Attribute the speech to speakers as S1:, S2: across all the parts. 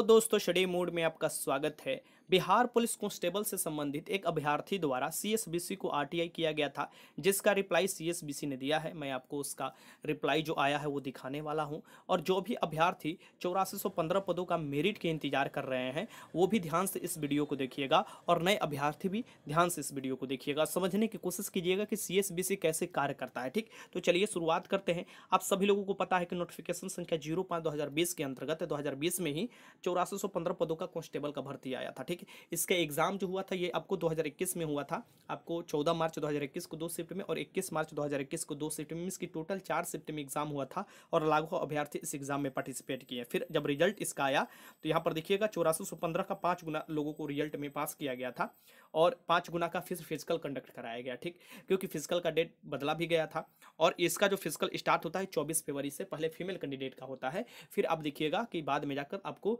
S1: तो दोस्तों शडे मोड में आपका स्वागत है बिहार पुलिस कांस्टेबल से संबंधित एक अभ्यर्थी द्वारा सीएसबीसी को आरटीआई किया गया था जिसका रिप्लाई सीएसबीसी ने दिया है मैं आपको उसका रिप्लाई जो आया है वो दिखाने वाला हूं और जो भी अभ्यर्थी चौरासी पदों का मेरिट के इंतजार कर रहे हैं वो भी ध्यान से इस वीडियो को देखिएगा और नए अभ्यर्थी भी ध्यान से इस वीडियो को देखिएगा समझने की कोशिश कीजिएगा कि सी कैसे कार्य करता है ठीक तो चलिए शुरुआत करते हैं आप सभी लोगों को पता है कि नोटिफिकेशन संख्या जीरो पाँच के अंतर्गत दो में ही चौरासी पदों का कॉन्स्टेबल का भर्ती आया था ठीक इसका एग्जाम जो हुआ था ये आपको 2021 में हुआ था आपको 14 मार्च 2021 को दो शिफ्ट में और 21 मार्च 2021 को दो शिफ्ट में इसकी टोटल चार शिफ्ट में एग्जाम हुआ था और लाखों अभ्यर्थी इस एग्जाम में पार्टिसिपेट किए फिर जब रिजल्ट इसका आया तो यहाँ पर देखिएगा चौरासी का पाँच गुना लोगों को रिजल्ट में पास किया गया था और पाँच गुना का फिर फिजिकल कंडक्ट कराया गया ठीक क्योंकि फिजिकल का डेट बदला भी गया था और इसका जो फिजिकल स्टार्ट होता है चौबीस फरवरी से पहले फीमेल कैंडिडेट का होता है फिर आप देखिएगा कि बाद में जाकर आपको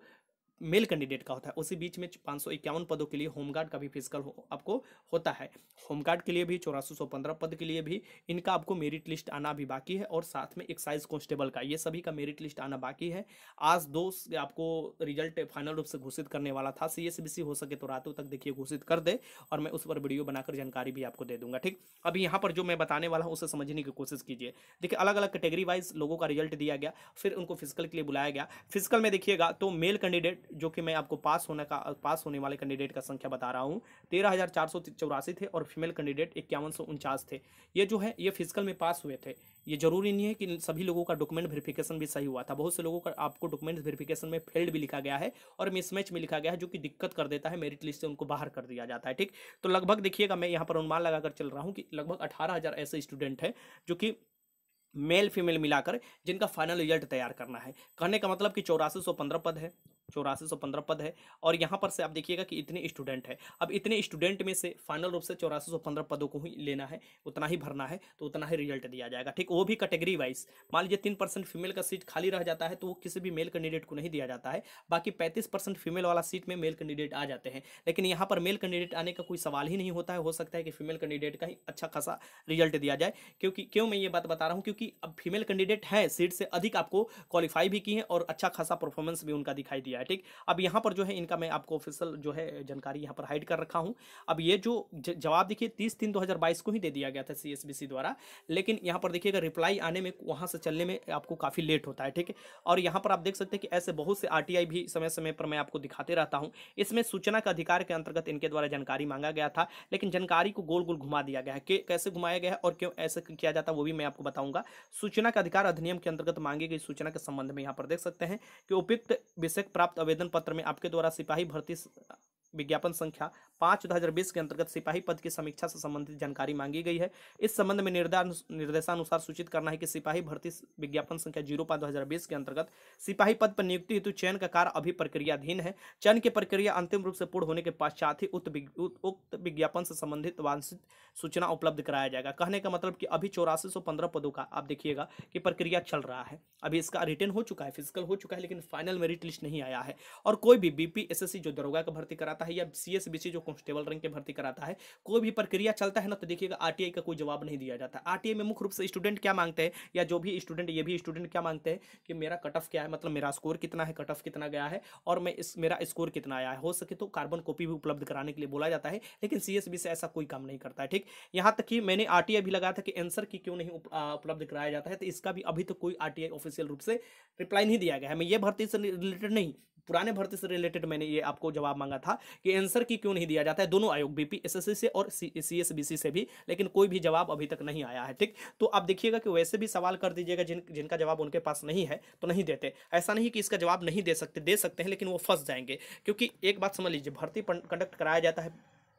S1: मेल कैंडिडेट का होता है उसी बीच में पाँच सौ इक्यावन पदों के लिए होमगार्ड का भी फिजिकल हो, आपको होता है होमगार्ड के लिए भी चौरासी सौ पंद्रह पद के लिए भी इनका आपको मेरिट लिस्ट आना भी बाकी है और साथ में एक्साइज कॉन्स्टेबल का ये सभी का मेरिट लिस्ट आना बाकी है आज दो आपको रिजल्ट फाइनल रूप से घोषित करने वाला था सी हो सके तो रातों तक देखिए घोषित कर दे और मैं उस पर वीडियो बनाकर जानकारी भी आपको दे दूंगा ठीक अब यहाँ पर जो मैं बताने वाला हूँ उसे समझने की कोशिश कीजिए देखिए अलग अलग कैटेगरी वाइज लोगों का रिजल्ट दिया गया फिर उनको फिजिकल के लिए बुलाया गया फिजिकल में देखिएगा तो मेल कैंडिडेट जो कि मैं आपको पास होने का पास होने वाले कैंडिडेट का संख्या बता रहा हूँ तेरह हज़ार चार सौ चौरासी थे और फीमेल कैंडिडेट इक्यावन सौ उनचास थे ये जो है ये फिजिकल में पास हुए थे ये जरूरी नहीं है कि सभी लोगों का डॉक्यूमेंट वेरिफिकेशन भी सही हुआ था बहुत से लोगों का आपको डॉक्यूमेंट वेरिफिकेशन में फेल्ड भी लिखा गया है और मिसमैच में लिखा गया है जो कि दिक्कत कर देता है मेरिट लिस्ट से उनको बाहर कर दिया जाता है ठीक तो लगभग देखिएगा मैं यहाँ पर अनुमान लगाकर चल रहा हूँ कि लगभग अठारह ऐसे स्टूडेंट हैं जो कि मेल फीमेल मिलाकर जिनका फाइनल रिजल्ट तैयार करना है कहने का मतलब कि चौरासी सौ पंद्रह पद है चौरासी सौ पंद्रह पद है और यहाँ पर से आप देखिएगा कि इतने स्टूडेंट है अब इतने स्टूडेंट में से फाइनल रूप से चौरासी सौ पंद्रह पदों को ही लेना है उतना ही भरना है तो उतना ही रिजल्ट दिया जाएगा ठीक वो भी कैटेगरी वाइज मान लीजिए तीन परसेंट फीमेल का सीट खाली रह जाता है तो वो किसी भी मेल कैंडिडेट को नहीं दिया जाता है बाकी पैंतीस परसेंट फीमेल वाला सीट में मेल कैंडिडेट आ जाते हैं लेकिन यहाँ पर मेल कैंडिडेट आने का कोई सवाल ही नहीं होता है हो सकता है कि फीमेल कैंडिडेट का ही अच्छा खासा रिजल्ट दिया जाए क्योंकि क्यों मैं ये बात बता रहा हूँ क्योंकि अब फीमेल कैंडिडेट है सीट से अधिक आपको क्वालिफाई भी की है और अच्छा खासा परफॉर्मेंस भी उनका दिखाई दिया गया ठीक अब यहाँ पर जो है इनका मैं आपको ऑफिसल जो है जानकारी यहाँ पर हाइड कर रखा हूँ अब ये जो जवाब देखिए तीस तीन दो को ही दे दिया गया था सी द्वारा लेकिन यहाँ पर देखिएगा रिप्लाई आने में वहाँ से चलने में आपको काफ़ी लेट होता है ठीक है और यहाँ पर आप देख सकते हैं कि ऐसे बहुत से आर भी समय समय पर मैं आपको दिखाते रहता हूँ इसमें सूचना का अधिकार के अंतर्गत इनके द्वारा जानकारी मांगा गया था लेकिन जानकारी को गोल गोल घुमा दिया गया है कैसे घुमाया गया है और क्यों ऐसे किया जाता है वो भी मैं आपको बताऊंगा सूचना का अधिकार अधिनियम के अंतर्गत मांगी गई सूचना के संबंध में यहाँ पर देख सकते हैं कि उपयुक्त विषय प्राप्त प्राप्त आवेदन पत्र में आपके द्वारा सिपाही भर्ती विज्ञापन संख्या पांच दो हजार बीस के अंतर्गत सिपाही पद की समीक्षा से संबंधित जानकारी मांगी गई है इस संबंध में निर्देशानुसार सूचित करना है कि सिपाही भर्ती विज्ञापन संख्या जीरो पांच दो के अंतर्गत सिपाही पद पर नियुक्ति हेतु चयन का कार्य अभी प्रक्रियाधीन है चयन की प्रक्रिया अंतिम रूप से पूर्ण होने के पश्चात ही उक्त विज्ञापन से संबंधित वांछित सूचना उपलब्ध कराया जाएगा कहने का मतलब कि अभी चौरासी पदों का आप देखिएगा कि प्रक्रिया चल रहा है अभी इसका रिटर्न हो चुका है फिजिकल हो चुका है लेकिन फाइनल मेरिट लिस्ट नहीं आया है और कोई भी बीपीएससी जो दरोगा का भर्ती कराता है या सीएसबीसी जो कॉन्स्टेबल रैंक में भर्ती कराता है कोई भी प्रक्रिया चलता है ना तो देखिएगा आर का कोई जवाब नहीं दिया जाता आर में मुख्य रूप से स्टूडेंट क्या मांगते हैं या जो भी स्टूडेंट ये भी स्टूडेंट क्या मांगते हैं कि मेरा कट ऑफ क्या है मतलब मेरा स्कोर कितना है कट ऑफ कितना गया है और मैं इस मेरा स्कोर कितना आया है हो सके तो कार्बन कॉपी भी उपलब्ध कराने के लिए बोला जाता है लेकिन सी से ऐसा कोई काम नहीं करता है ठीक यहाँ तक कि मैंने आर भी लगाया था कि एंसर की क्यों नहीं उपलब्ध कराया जाता है तो इसका भी अभी तो कोई आर ऑफिशियल रूप से रिप्लाई नहीं दिया गया है मैं ये भर्ती से रिलेटेड नहीं पुराने भर्ती से रिलेटेड मैंने ये आपको जवाब मांगा था कि आंसर की क्यों नहीं दिया दिया जाता है दोनों आयोग बीपीएसएससी से और सीएसबीसी से भी लेकिन कोई भी जवाब अभी तक नहीं आया है ठीक तो आप देखिएगा कि वैसे भी सवाल कर दीजिएगा जिन जिनका जवाब उनके पास नहीं है तो नहीं देते ऐसा नहीं कि इसका जवाब नहीं दे सकते दे सकते हैं लेकिन वो फंस जाएंगे क्योंकि एक बात समझ लीजिए भर्ती कंडक्ट कराया जाता है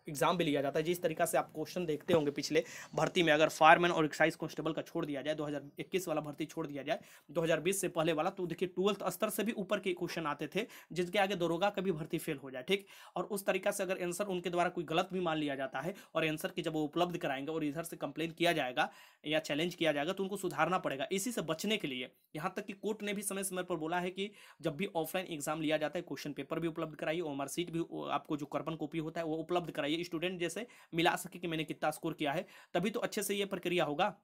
S1: एग्ज़ाम भी लिया जाता है जिस तरीका से आप क्वेश्चन देखते होंगे पिछले भर्ती में अगर फायरमैन और एक्साइज कॉन्स्टेबल का छोड़ दिया जाए 2021 वाला भर्ती छोड़ दिया जाए 2020 से पहले वाला तो देखिए ट्वेल्थ स्तर से भी ऊपर के क्वेश्चन आते थे जिसके आगे दरोगा का भी भर्ती फेल हो जाए ठीक और उस तरीका से अगर एंसर उनके द्वारा कोई गलत भी मान लिया जाता है और एंसर की जब वो उपलब्ध कराएंगे और इधर से कंप्लेन किया जाएगा या चैलेंज किया जाएगा तो उनको सुधारना पड़ेगा इसी से बचने के लिए यहाँ तक कि कोर्ट ने भी समय समय पर बोला है कि जब भी ऑफलाइन एग्जाम लिया जाता है क्वेश्चन पेपर भी उपलब्ध कराइए और मार्कशीट भी आपको जो कर्बन कॉपी होता है वो उपलब्ध कराइए चाहिए स्टूडेंट जैसे मिला सके कि मैंने कितना स्कोर किया है तभी तो अच्छे से ये प्रक्रिया होगा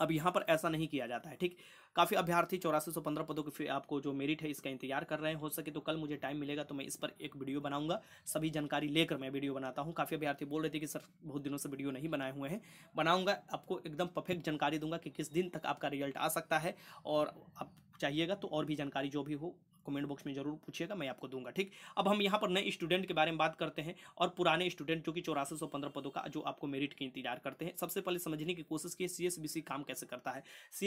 S1: अब यहाँ पर ऐसा नहीं किया जाता है ठीक काफ़ी अभ्यर्थी चौरासी सौ पंद्रह पदों के फिर आपको जो मेरिट है इसका इंतजार कर रहे हैं हो सके तो कल मुझे टाइम मिलेगा तो मैं इस पर एक वीडियो बनाऊंगा सभी जानकारी लेकर मैं वीडियो बनाता हूँ काफ़ी अभ्यर्थी बोल रहे थे कि सर बहुत दिनों से वीडियो नहीं बनाए हुए हैं बनाऊँगा आपको एकदम परफेक्ट जानकारी दूंगा कि किस दिन तक आपका रिजल्ट आ सकता है और आप चाहिएगा तो और भी जानकारी जो भी हो कमेंट बॉक्स में जरूर पूछिएगा मैं आपको दूंगा ठीक अब हम यहाँ पर नए स्टूडेंट के बारे में बात करते हैं और पुराने स्टूडेंट जो कि चौरासी सौ पंद्रह पदों का जो आपको मेरिट के इंतजार करते हैं सबसे पहले समझने की कोशिश की सी काम कैसे करता है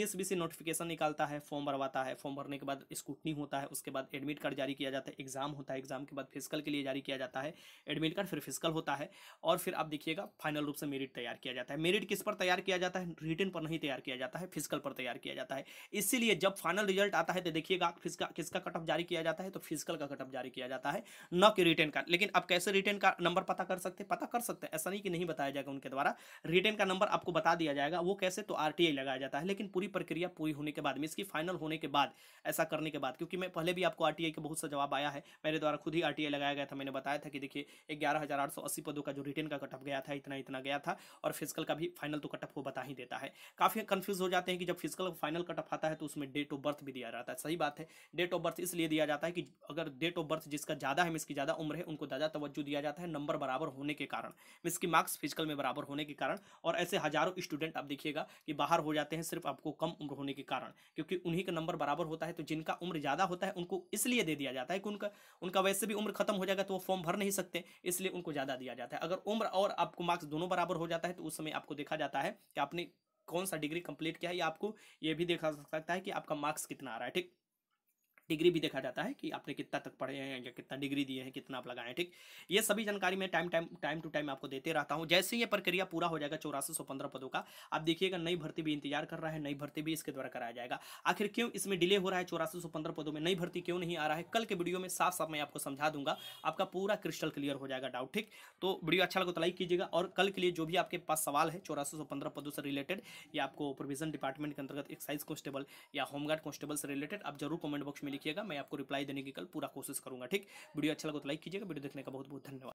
S1: सी नोटिफिकेशन निकालता है फॉर्म भरवाता है फॉर्म भरने के बाद स्कूटनी होता है उसके बाद एडमिट कार्ड जारी किया जाता है एग्जाम होता है एग्जाम के बाद फिजिकल के लिए जारी किया जाता है एडमिट कार्ड फिर फिजिकल होता है और फिर आप देखिएगा फाइनल रूप से मेरिट तैयार किया जाता है मेरिट किस पर तैयार किया जाता है रिटर्न पर नहीं तैयार किया जाता है फिजिकल पर तैयार किया जाता है इसीलिए जब फाइनल रिजल्ट आता है तो देखिएगा किसका किसका कट ऑफ जारी किया जाता है तो फिजिकल का कटअप जारी किया जाता है न कि रिटर्न का लेकिन आप कैसे रिटर्न का नंबर पता कर सकते हैं पता कर सकते ऐसा नहीं कि नहीं बताया जाएगा उनके द्वारा रिटर्न का नंबर आपको बता दिया जाएगा वो कैसे तो आर लगाया जाता है लेकिन पूरी प्रक्रिया पूरी होने के बाद इसकी फाइनल होने के बाद ऐसा करने के बाद क्योंकि मैं पहले भी आपको आर का बहुत सा जवाब आया है मेरे द्वारा खुद ही आर लगाया गया था मैंने बताया था कि देखिए ग्यारह पदों का जो रिटर्न का कटअप गया था इतना इतना गया था और फिजिकल का भी फाइनल तो कटअप वो बता ही देता है काफ़ी कंफ्यूज हो जाते हैं कि जब फिजिकल फाइनल कटअप आता है तो उसमें डेट ऑफ बर्थ भी दिया जाता है सही बात है डेट ऑफ बर्थ इसलिए इसलिए दिया जाता है कि अगर डेट ऑफ बर्थ जिसका ज़्यादा है मिस की ज़्यादा उम्र है उनको ज़्यादा तवज्जो दिया जाता है नंबर बराबर होने के कारण मिस की मार्क्स फिजिकल में बराबर होने के कारण और ऐसे हज़ारों स्टूडेंट आप देखिएगा कि बाहर हो जाते हैं सिर्फ आपको कम उम्र होने के कारण क्योंकि उन्हीं का नंबर बराबर होता है तो जिनका उम्र ज़्यादा होता है उनको इसलिए दे दिया जाता है कि उनका उनका वैसे भी उम्र खत्म हो जाएगा तो वो फॉर्म भर नहीं सकते इसलिए उनको ज़्यादा दिया जाता है अगर उम्र और आपको मार्क्स दोनों बराबर हो जाता है तो उस समय आपको देखा जाता है कि आपने कौन सा डिग्री कंप्लीट किया है या आपको यह भी देखा सकता है कि आपका मार्क्स कितना आ रहा है ठीक डिग्री भी देखा जाता है कि आपने कितना तक पढ़े हैं या कितना डिग्री दिए हैं कितना आप लगाए हैं ठीक ये सभी जानकारी मैं time time time to time आपको देते रहता हूँ जैसे ये प्रक्रिया पूरा हो जाएगा चौरासी सौ पंद्रह पदों का आप देखिएगा नई भर्ती भी इंतजार कर रहा है नई भर्ती भी इसके द्वारा कराया जाएगा आखिर क्यों इसमें डिले हो रहा है चौरासी सौ पंद्रह पदों में नई भर्ती क्यों नहीं आ रहा है कल के वीडियो में साफ साफ मैं आपको समझा दूंगा आपका पूरा क्रिस्टल क्लियर हो जाएगा डाउट ठीक तो वीडियो अच्छा लगे तो लाइक कीजिएगा और कल के लिए जो भी आपके पास सवाल है चौरासी सौ पंद्रह पदों से रिलेटेड या आपको प्रोविजन डिपार्टमेंट के अंतर्गत एक्साइज कॉन्स्टेबल या होमगार्ड कॉन्स्टेबल से रिलेटेड आप जरूर कमेंट बॉक्स में लिखिएगा मैं आपको रिप्लाई देने की कल पूरा कोशिश करूंगा ठीक वीडियो अच्छा लगा तो लाइक कीजिएगा वीडियो देखने का बहुत बहुत धन्यवाद